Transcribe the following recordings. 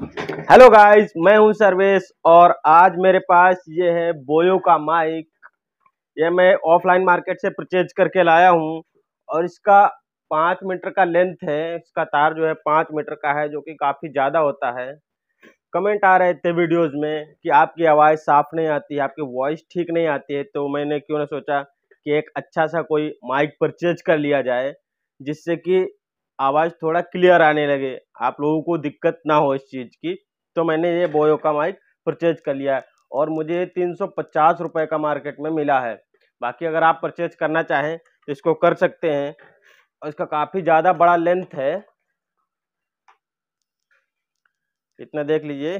Hello guys मैं हूं सर्वेश और आज मेरे पास ये है बोयो का माइक ये मैं ऑफलाइन मार्केट से परचेज करके लाया हूं और इसका पाँच मीटर का लेंथ है इसका तार जो है पाँच मीटर का है जो कि काफ़ी ज़्यादा होता है कमेंट आ रहे थे वीडियोस में कि आपकी आवाज़ साफ नहीं आती है आपकी वॉइस ठीक नहीं आती है तो मैंने क्यों ना सोचा कि एक अच्छा सा कोई माइक परचेज कर लिया जाए जिससे कि आवाज़ थोड़ा क्लियर आने लगे आप लोगों को दिक्कत ना हो इस चीज़ की तो मैंने ये बोयो का माइक परचेज कर लिया है और मुझे ये तीन सौ पचास का मार्केट में मिला है बाकी अगर आप परचेज करना चाहें तो इसको कर सकते हैं और इसका काफ़ी ज़्यादा बड़ा लेंथ है इतना देख लीजिए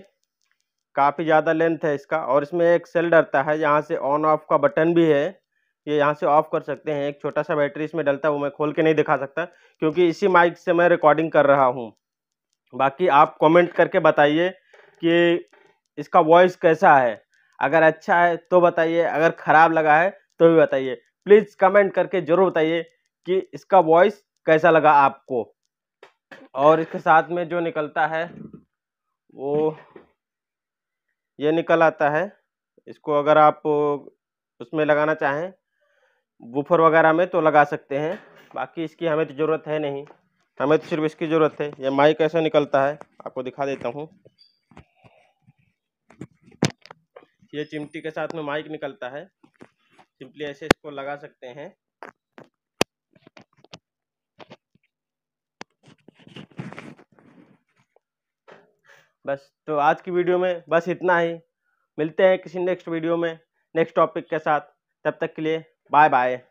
काफ़ी ज़्यादा लेंथ है इसका और इसमें एक सेल डरता है यहाँ से ऑन ऑफ का बटन भी है ये यहाँ से ऑफ कर सकते हैं एक छोटा सा बैटरी इसमें डलता है वो मैं खोल के नहीं दिखा सकता क्योंकि इसी माइक से मैं रिकॉर्डिंग कर रहा हूँ बाकी आप कमेंट करके बताइए कि इसका वॉइस कैसा है अगर अच्छा है तो बताइए अगर ख़राब लगा है तो भी बताइए प्लीज़ कमेंट करके ज़रूर बताइए कि इसका वॉइस कैसा लगा आपको और इसके साथ में जो निकलता है वो ये निकल आता है इसको अगर आप उसमें लगाना चाहें बुफर वगैरह में तो लगा सकते हैं बाकी इसकी हमें तो ज़रूरत है नहीं हमें तो सिर्फ इसकी ज़रूरत है यह माई कैसे निकलता है आपको दिखा देता हूँ ये चिमटी के साथ में माइक निकलता है सिंपली ऐसे इसको लगा सकते हैं बस तो आज की वीडियो में बस इतना ही मिलते हैं किसी नेक्स्ट वीडियो में नेक्स्ट टॉपिक के साथ तब तक के लिए Bye bye.